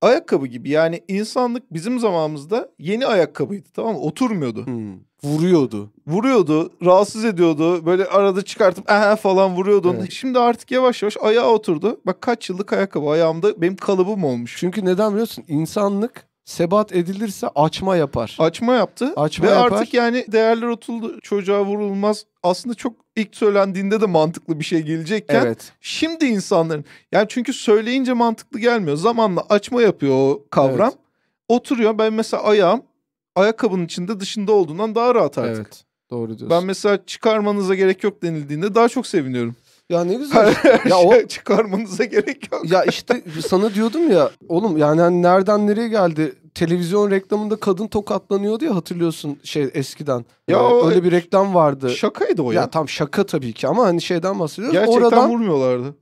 ayakkabı gibi yani insanlık bizim zamanımızda yeni ayakkabıydı tamam mı? Oturmuyordu. Hmm. Vuruyordu. Vuruyordu, rahatsız ediyordu. Böyle arada çıkartıp ee falan vuruyordu. Evet. Şimdi artık yavaş yavaş ayağa oturdu. Bak kaç yıllık ayakkabı ayağımda benim kalıbım olmuş. Çünkü neden biliyorsun? İnsanlık sebat edilirse açma yapar. Açma yaptı. Açma Ve yapar. artık yani değerler oturdu. Çocuğa vurulmaz. Aslında çok ilk söylendiğinde de mantıklı bir şey gelecekken. Evet. Şimdi insanların yani çünkü söyleyince mantıklı gelmiyor. Zamanla açma yapıyor o kavram. Evet. Oturuyor ben mesela ayağım ayakkabının içinde dışında olduğundan daha rahat artık. Evet. Doğru diyorsun. Ben mesela çıkarmanıza gerek yok denildiğinde daha çok seviniyorum. Ya ne güzel. Her ya o çıkarmanıza gerek yok. Ya işte sana diyordum ya oğlum yani hani nereden nereye geldi? Televizyon reklamında kadın tokatlanıyordu ya hatırlıyorsun şey eskiden. Ya ee, o. öyle bir reklam vardı. Şakaydı o ya. Ya tam şaka tabii ki ama hani şeyden bahsediyoruz. Gerçekten Oradan... vurmuyorlardı.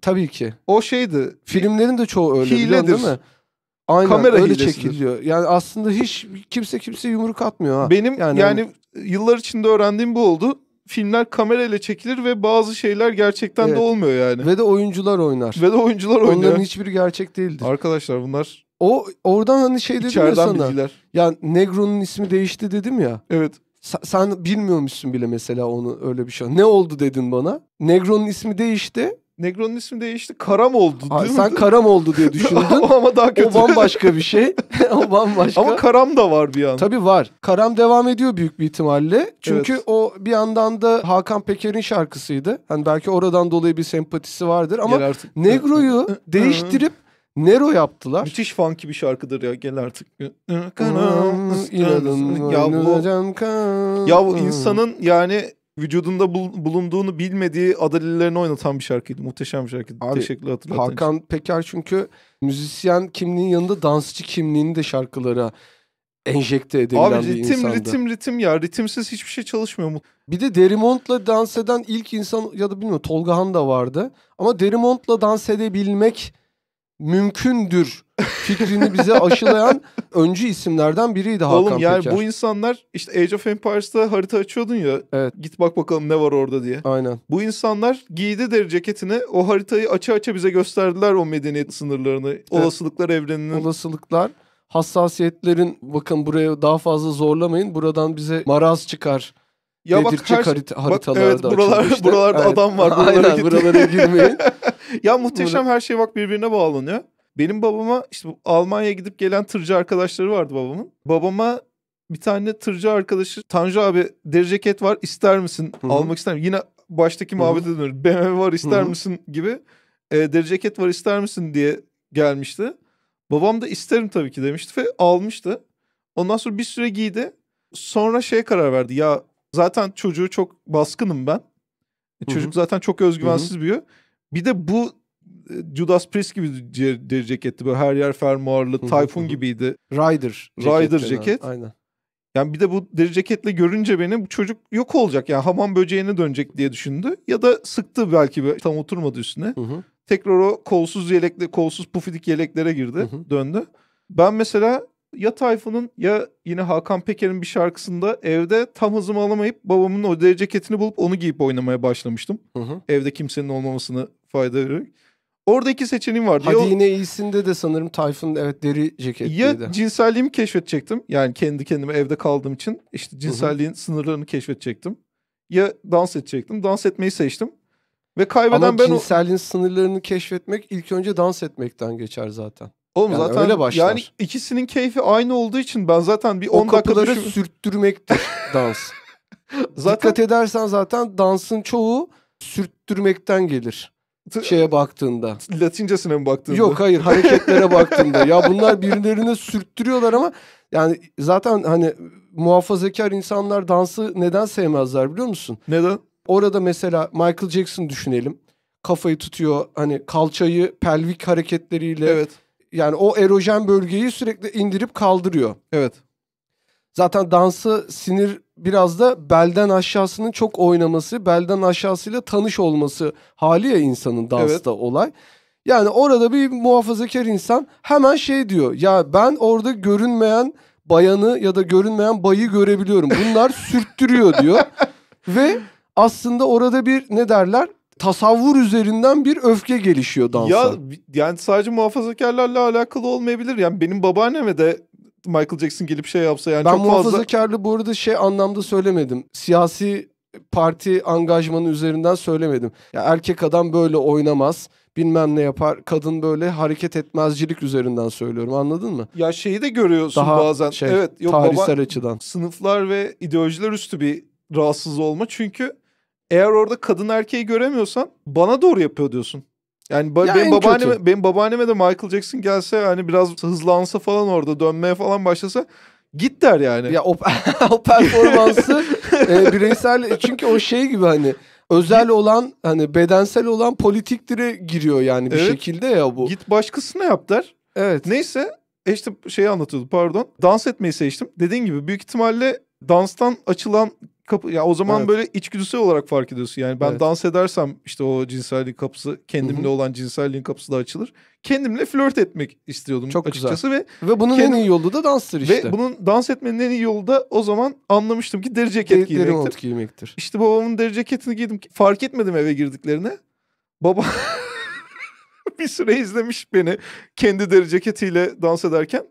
Tabii ki. O şeydi. Filmlerin de çoğu öyle Hiledir. biliyorsun değil mi? Aynen, kamera öyle çekiliyor. Yani aslında hiç kimse kimse yumruk atmıyor ha. Benim yani, yani yıllar içinde öğrendiğim bu oldu. Filmler kamerayla çekilir ve bazı şeyler gerçekten evet. de olmuyor yani. Ve de oyuncular oynar. Ve de oyuncular oynar. Onların hiçbir gerçek değildir. Arkadaşlar bunlar o oradan hani şey dedim İçeriden ya sana. Bilgiler. Ya Negro'nun ismi değişti dedim ya. Evet. Sen, sen bilmiyormuşsun bile mesela onu öyle bir şey. Ne oldu dedin bana? Negro'nun ismi değişti. Negro'nun ismi değişti. Karam oldu değil sen mi? Karam oldu diye düşündün. ama daha kötü. O bambaşka bir şey. o bambaşka. Ama Karam da var bir yandan. Tabii var. Karam devam ediyor büyük bir ihtimalle. Çünkü evet. o bir yandan da Hakan Peker'in şarkısıydı. Hani belki oradan dolayı bir sempatisi vardır ama Negro'yu değiştirip Nero yaptılar. Müthiş funky bir şarkıdır ya gel artık. Kanam, ya bu, ya bu insanın yani vücudunda bul- bulunduğunu bilmediği adalelerini oynatan bir şarkıydı. Muhteşem bir şarkıydı. Abi, Teşekkürler hatırlatan Hakan için. Peker çünkü müzisyen kimliğinin yanında dansçı kimliğini de şarkılara enjekte edebilen Abi, ritim, bir insandı. Abi ritim ritim ya. Ritimsiz hiçbir şey çalışmıyor mu? Bir de Derimont'la dans eden ilk insan ya da bilmiyorum Tolga Han da vardı. Ama Derimont'la dans edebilmek mümkündür fikrini bize aşılayan öncü isimlerden biriydi Hakan Oğlum yani Peker. bu insanlar işte Age of Empires'ta harita açıyordun ya. Evet. Git bak bakalım ne var orada diye. Aynen. Bu insanlar giydi deri ceketini o haritayı açı açı bize gösterdiler o medeniyet sınırlarını. Evet. Olasılıklar evreninin. Olasılıklar hassasiyetlerin bakın buraya daha fazla zorlamayın. Buradan bize maraz çıkar. Ya bak her harita, haritalarda bak, evet, buralar, işte. buralarda evet. adam var. Buralara Aynen, buralara girmeyin. ya muhteşem Burada... her şey bak birbirine bağlanıyor. Benim babama işte Almanya'ya gidip gelen tırcı arkadaşları vardı babamın. Babama bir tane tırcı arkadaşı Tanju abi deri ceket var ister misin? Hı-hı. Almak ister misin? Yine baştaki muhabbete dönüyoruz. BMW var ister Hı-hı. misin gibi. E, deri ceket var ister misin diye gelmişti. Babam da isterim tabii ki demişti ve almıştı. Ondan sonra bir süre giydi. Sonra şeye karar verdi. Ya zaten çocuğu çok baskınım ben. Çocuk Hı-hı. zaten çok özgüvensiz Hı-hı. büyüyor. Bir de bu e, Judas Priest gibi deri ceketti. Böyle her yer fermuarlı. typhoon gibiydi. Rider. Rider ceket. ceket. Aynen. Yani bir de bu deri ceketle görünce beni bu çocuk yok olacak yani hamam böceğine dönecek diye düşündü. Ya da sıktı belki bir, tam oturmadı üstüne. Hı hı. Tekrar o kolsuz yelekle kolsuz pufidik yeleklere girdi hı hı. döndü. Ben mesela ya Tayfun'un ya yine Hakan Peker'in bir şarkısında evde tam hızımı alamayıp babamın o deri ceketini bulup onu giyip oynamaya başlamıştım. Hı hı. Evde kimsenin olmamasını fayda veriyor. Orada iki seçeneğim vardı. Hadi ya yine iyisinde de sanırım Tayfun evet deri ceketliydi. Ya cinselliğimi keşfedecektim. Yani kendi kendime evde kaldığım için işte cinselliğin Hı-hı. sınırlarını keşfedecektim. Ya dans edecektim. Dans etmeyi seçtim. Ve kaybeden Ama ben... Ama cinselliğin o... sınırlarını keşfetmek ilk önce dans etmekten geçer zaten. Oğlum yani zaten öyle başlar. yani ikisinin keyfi aynı olduğu için ben zaten bir 10 dakika düşün... sürttürmektir dans. zaten... Dikkat edersen zaten dansın çoğu sürttürmekten gelir şeye baktığında. Latincesine mi baktığında? Yok hayır hareketlere baktığında. Ya bunlar birilerini sürttürüyorlar ama yani zaten hani muhafazakar insanlar dansı neden sevmezler biliyor musun? Neden? Orada mesela Michael Jackson düşünelim. Kafayı tutuyor hani kalçayı pelvik hareketleriyle. Evet. Yani o erojen bölgeyi sürekli indirip kaldırıyor. Evet. Zaten dansı sinir biraz da belden aşağısının çok oynaması, belden aşağısıyla tanış olması hali ya insanın dansta evet. olay. Yani orada bir muhafazakar insan hemen şey diyor. Ya ben orada görünmeyen bayanı ya da görünmeyen bayı görebiliyorum. Bunlar sürttürüyor diyor. Ve aslında orada bir ne derler? tasavvur üzerinden bir öfke gelişiyor dansa. Ya yani sadece muhafazakarlarla alakalı olmayabilir. Yani benim babaanneme de Michael Jackson gelip şey yapsa yani ben çok fazla... Ben muhafazakarlı bu arada şey anlamda söylemedim. Siyasi parti angajmanı üzerinden söylemedim. Ya erkek adam böyle oynamaz bilmem ne yapar. Kadın böyle hareket etmezcilik üzerinden söylüyorum. Anladın mı? Ya şeyi de görüyorsun Daha bazen. Şey, evet, yok tarihsel baba, açıdan. Sınıflar ve ideolojiler üstü bir rahatsız olma. Çünkü eğer orada kadın erkeği göremiyorsan bana doğru yapıyor diyorsun. Yani ba- ya benim babaanneme kötü. benim babaanneme de Michael Jackson gelse hani biraz hızlansa falan orada dönmeye falan başlasa git der yani. Ya o, o performansı e, bireysel çünkü o şey gibi hani özel olan hani bedensel olan politiktire giriyor yani bir evet. şekilde ya bu. Git başkasına yap der. Evet. Neyse e işte şeyi anlatıyordu pardon. Dans etmeyi seçtim. Dediğin gibi büyük ihtimalle danstan açılan kapı ya o zaman evet. böyle içgüdüsel olarak fark ediyorsun. Yani ben evet. dans edersem işte o cinselliğin kapısı kendimle Hı-hı. olan cinselliğin kapısı da açılır. Kendimle flört etmek istiyordum Çok açıkçası güzel. ve ve bunun kendim, en iyi yolu da danstır işte. Ve bunun dans etmenin en iyi yolu da o zaman anlamıştım ki deri ceket giymektir. giymektir. İşte babamın deri ceketini giydim. Fark etmedim eve girdiklerine. Baba bir süre izlemiş beni kendi deri ceketiyle dans ederken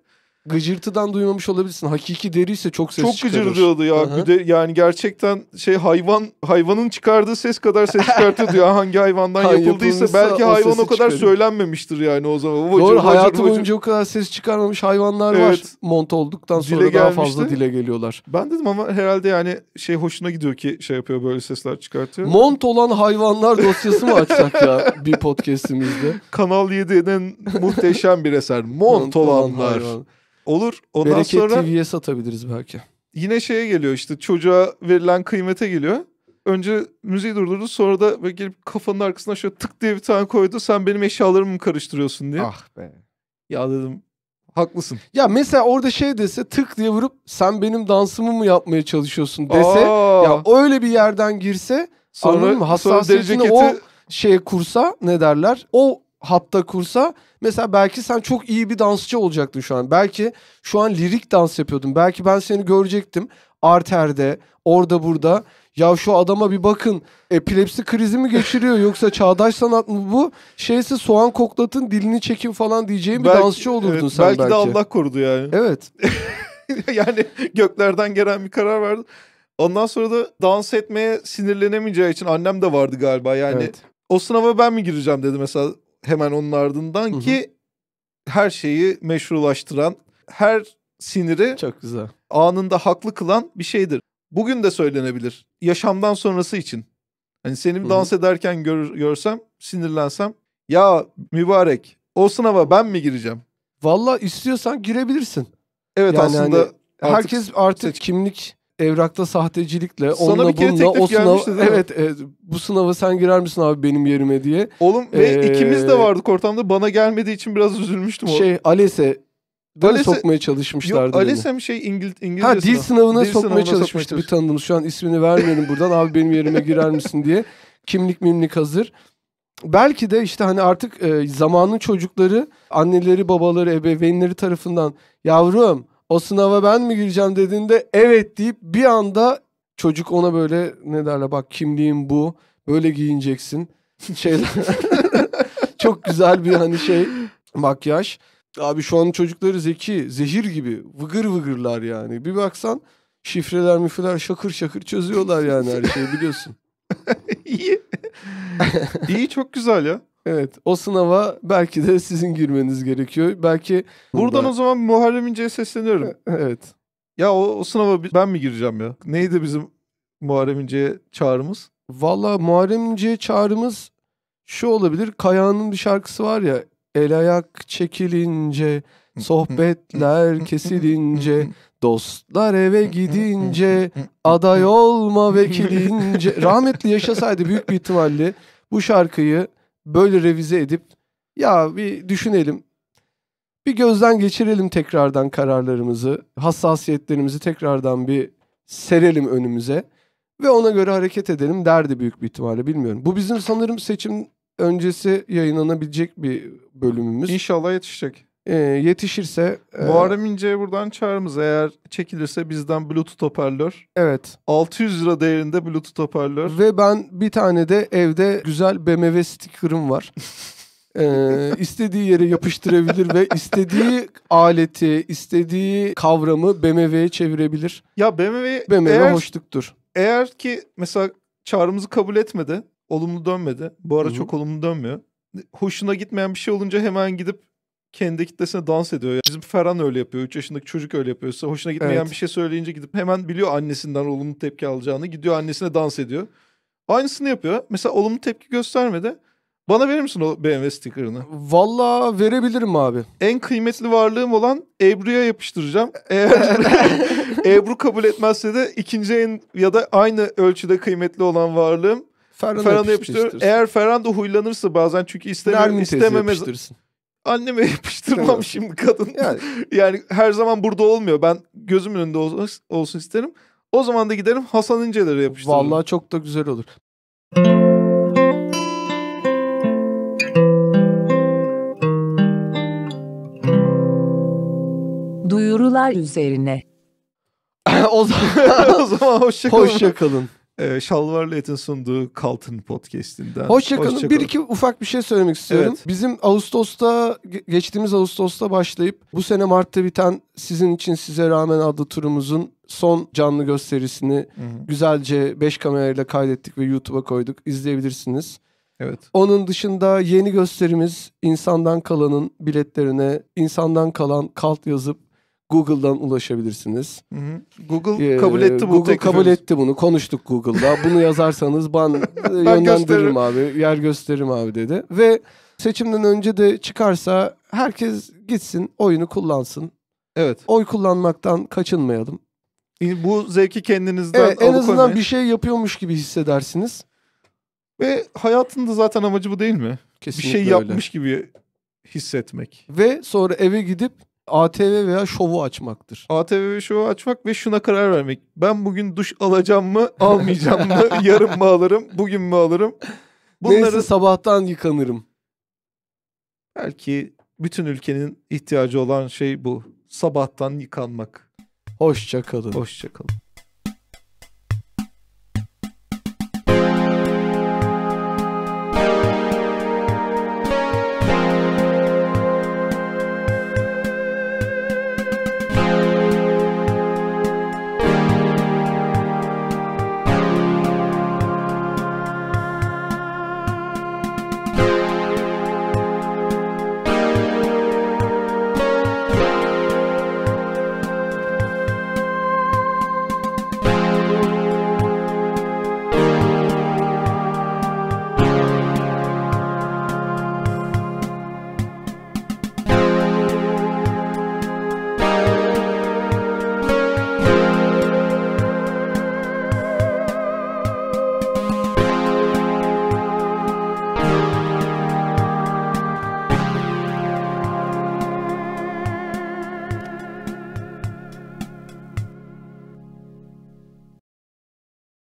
gıcırtıdan duymamış olabilirsin. Hakiki deri ise çok ses çok çıkarır. Çok gıcırdıyordu ya. Aha. De, yani gerçekten şey hayvan hayvanın çıkardığı ses kadar ses çıkartıyordu ya. Hangi hayvandan ha, yapıldıysa belki o hayvan o kadar çıkarıyor. söylenmemiştir yani o zaman. Vacır, Doğru vacır, hayatı vacır. boyunca o kadar ses çıkarmamış hayvanlar evet. var. Mont olduktan sonra dile daha gelmişti. fazla dile geliyorlar. Ben dedim ama herhalde yani şey hoşuna gidiyor ki şey yapıyor böyle sesler çıkartıyor. Mont olan hayvanlar dosyası mı açsak ya bir podcastimizde? Kanal 7'nin muhteşem bir eser. Mont, Mont olanlar. Olan Olur. Ondan Bereket sonra... TV'ye satabiliriz belki. Yine şeye geliyor işte çocuğa verilen kıymete geliyor. Önce müziği durdurdu sonra da böyle gelip kafanın arkasına şöyle tık diye bir tane koydu. Sen benim eşyalarımı mı karıştırıyorsun diye. Ah be. Ya dedim haklısın. Ya mesela orada şey dese tık diye vurup sen benim dansımı mı yapmaya çalışıyorsun dese. Aa. Ya öyle bir yerden girse sonra, anladın mı? Hassasiyetini sonra o şey kursa ne derler? O hatta kursa Mesela belki sen çok iyi bir dansçı olacaktın şu an. Belki şu an lirik dans yapıyordun. Belki ben seni görecektim arterde, orada burada. Ya şu adama bir bakın epilepsi krizi mi geçiriyor yoksa çağdaş sanat mı bu? Şeyse soğan koklatın dilini çekin falan diyeceğim belki, bir dansçı olurdun evet, sen belki. Belki de Allah korudu yani. Evet. yani göklerden gelen bir karar verdi. Ondan sonra da dans etmeye sinirlenemeyeceği için annem de vardı galiba yani. Evet. O sınava ben mi gireceğim dedi mesela hemen onun ardından Hı -hı. ki her şeyi meşrulaştıran, her siniri çok güzel. Anında haklı kılan bir şeydir. Bugün de söylenebilir. Yaşamdan sonrası için. Hani seni Hı -hı. dans ederken gör, görsem, sinirlensem ya mübarek o sınava ben mi gireceğim? Valla istiyorsan girebilirsin. Evet yani aslında hani artık herkes artık seç... kimlik evrakta sahtecilikle Sana onunla bir kere bununla o sınav gelmişti, evet e, bu sınavı sen girer misin abi benim yerime diye. Oğlum ve Ee, ikimiz de vardı ortamda. Bana gelmediği için biraz üzülmüştüm. o- Şey Ales'e de sokmaya çalışmışlardı. Yok beni. Alesem şey İngil İngilizce Ha dil sınavına Dil sokmaya sınavına çalışmıştı bir çalışmış. tanıdığımız. Şu an ismini vermiyorum buradan. Abi benim yerime girer misin diye. Kimlik mimlik hazır. Belki de işte hani artık e, zamanın çocukları anneleri, babaları, ebeveynleri tarafından yavrum o sınava ben mi gireceğim dediğinde evet deyip bir anda çocuk ona böyle ne derler bak kimliğin bu böyle giyineceksin şeyler çok güzel bir hani şey makyaj. Abi şu an çocukları zeki, zehir gibi vıgır vıgırlar yani. Bir baksan şifreler müfreler şakır şakır çözüyorlar yani her şeyi biliyorsun. İyi. İyi çok güzel ya. Evet o sınava belki de sizin girmeniz gerekiyor. Belki Buradan burada... o zaman Muharrem İnce'ye sesleniyorum. E, evet. Ya o, o sınava ben mi gireceğim ya? Neydi bizim Muharrem İnce'ye çağrımız? Valla Muharrem İnce'ye çağrımız şu olabilir. Kaya'nın bir şarkısı var ya. El ayak çekilince, sohbetler kesilince, dostlar eve gidince, aday olma vekilince. Rahmetli yaşasaydı büyük bir ihtimalle bu şarkıyı böyle revize edip ya bir düşünelim. Bir gözden geçirelim tekrardan kararlarımızı, hassasiyetlerimizi tekrardan bir serelim önümüze ve ona göre hareket edelim derdi büyük bir ihtimalle bilmiyorum. Bu bizim sanırım seçim öncesi yayınlanabilecek bir bölümümüz. İnşallah yetişecek e, yetişirse... E, Muharrem İnce'ye buradan çağrımız eğer çekilirse bizden Bluetooth hoparlör. Evet. 600 lira değerinde Bluetooth hoparlör. Ve ben bir tane de evde güzel BMW sticker'ım var. ee, istediği yere yapıştırabilir ve istediği aleti, istediği kavramı BMW'ye çevirebilir. Ya BMW, BMW eğer, hoşluktur. Eğer ki mesela çağrımızı kabul etmedi, olumlu dönmedi. Bu ara Hı-hı. çok olumlu dönmüyor. Hoşuna gitmeyen bir şey olunca hemen gidip kendi kitlesine dans ediyor. Yani bizim Ferhan öyle yapıyor. 3 yaşındaki çocuk öyle yapıyorsa hoşuna gitmeyen evet. bir şey söyleyince gidip hemen biliyor annesinden olumlu tepki alacağını. Gidiyor annesine dans ediyor. Aynısını yapıyor. Mesela olumlu tepki göstermedi. Bana verir misin o BMW sticker'ını? Valla verebilirim abi. En kıymetli varlığım olan Ebru'ya yapıştıracağım. Eğer Ebru kabul etmezse de ikinci en ya da aynı ölçüde kıymetli olan varlığım Ferhan'a Ferhan yapıştırıyorum. Eğer Ferhan da huylanırsa bazen çünkü isteme, istememez anneme yapıştırmam şimdi kadın. Yani. yani her zaman burada olmuyor. Ben gözümün önünde olsun, olsun isterim. O zaman da giderim Hasan İnce'lere yapıştırırım. Vallahi çok da güzel olur. Duyurular üzerine. o zaman, o zaman hoşça kalın. Hoşça kalın e, ee, Şalvar sunduğu Kaltın Podcast'inden. Hoşçakalın. Hoşça bir iki ufak bir şey söylemek istiyorum. Evet. Bizim Ağustos'ta, geçtiğimiz Ağustos'ta başlayıp bu sene Mart'ta biten Sizin için Size Rağmen adlı turumuzun son canlı gösterisini Hı-hı. güzelce 5 kamerayla kaydettik ve YouTube'a koyduk. İzleyebilirsiniz. Evet. Onun dışında yeni gösterimiz Insandan Kalan'ın biletlerine Insandan Kalan kalt yazıp Google'dan ulaşabilirsiniz. Hı hı. Google ee, kabul etti bunu. Google kabul etti bunu. Konuştuk Google'da. Bunu yazarsanız ban e, yönlendiririm gösteririm. abi. Yer gösteririm abi dedi. Ve seçimden önce de çıkarsa herkes gitsin oyunu kullansın. Evet. Oy kullanmaktan kaçınmayalım. Bu zevki kendinizden evet, En azından bir şey yapıyormuş gibi hissedersiniz. Ve hayatın da zaten amacı bu değil mi? Kesinlikle bir şey yapmış öyle. gibi hissetmek. Ve sonra eve gidip ATV veya şovu açmaktır. ATV ve şovu açmak ve şuna karar vermek. Ben bugün duş alacağım mı, almayacağım mı? Yarın mı alırım, bugün mü alırım? Bunları Neyse sabahtan yıkanırım. Belki bütün ülkenin ihtiyacı olan şey bu. Sabahtan yıkanmak. Hoşça kalın. Hoşça kalın.